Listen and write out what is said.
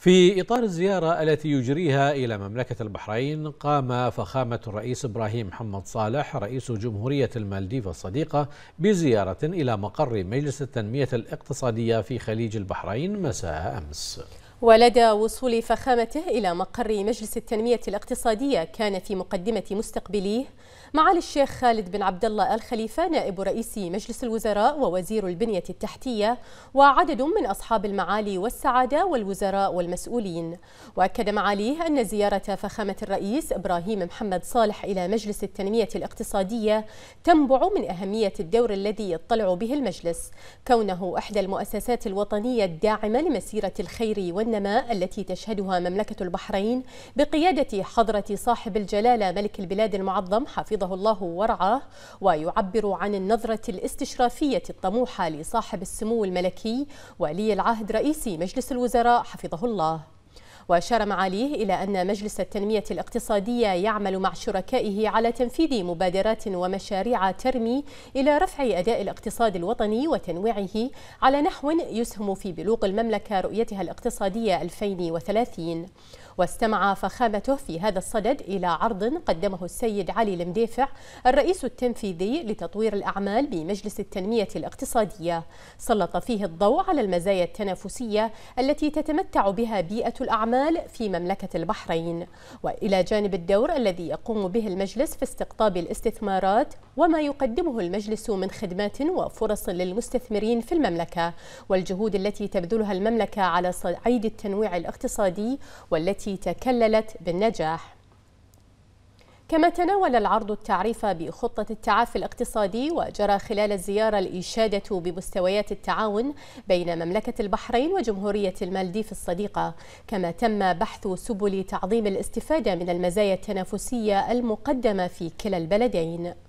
في إطار الزيارة التي يجريها إلى مملكة البحرين قام فخامة الرئيس إبراهيم محمد صالح رئيس جمهورية المالديف الصديقة بزيارة إلى مقر مجلس التنمية الاقتصادية في خليج البحرين مساء أمس ولدى وصول فخامته إلى مقر مجلس التنمية الاقتصادية كان في مقدمة مستقبليه معالي الشيخ خالد بن عبد الله الخليفة نائب رئيس مجلس الوزراء ووزير البنية التحتية وعدد من أصحاب المعالي والسعادة والوزراء والمسؤولين وأكد معاليه أن زيارة فخامة الرئيس إبراهيم محمد صالح إلى مجلس التنمية الاقتصادية تنبع من أهمية الدور الذي يطلع به المجلس كونه إحدى المؤسسات الوطنية الداعمة لمسيرة الخير والنسبة النماء التي تشهدها مملكة البحرين بقيادة حضرة صاحب الجلالة ملك البلاد المعظم حفظه الله ورعاه ويعبر عن النظرة الاستشرافية الطموحة لصاحب السمو الملكي ولي العهد رئيس مجلس الوزراء حفظه الله وأشار معاليه إلى أن مجلس التنمية الاقتصادية يعمل مع شركائه على تنفيذ مبادرات ومشاريع ترمي إلى رفع أداء الاقتصاد الوطني وتنويعه على نحو يسهم في بلوغ المملكة رؤيتها الاقتصادية 2030 واستمع فخامته في هذا الصدد إلى عرض قدمه السيد علي المديفع الرئيس التنفيذي لتطوير الأعمال بمجلس التنمية الاقتصادية سلط فيه الضوء على المزايا التنافسية التي تتمتع بها بيئة الأعمال في مملكة البحرين وإلى جانب الدور الذي يقوم به المجلس في استقطاب الاستثمارات وما يقدمه المجلس من خدمات وفرص للمستثمرين في المملكة والجهود التي تبذلها المملكة على صعيد التنويع الاقتصادي والتي التي تكللت بالنجاح كما تناول العرض التعريف بخطة التعافي الاقتصادي وجرى خلال الزيارة الإشادة بمستويات التعاون بين مملكة البحرين وجمهورية المالديف الصديقة كما تم بحث سبل تعظيم الاستفادة من المزايا التنافسية المقدمة في كلا البلدين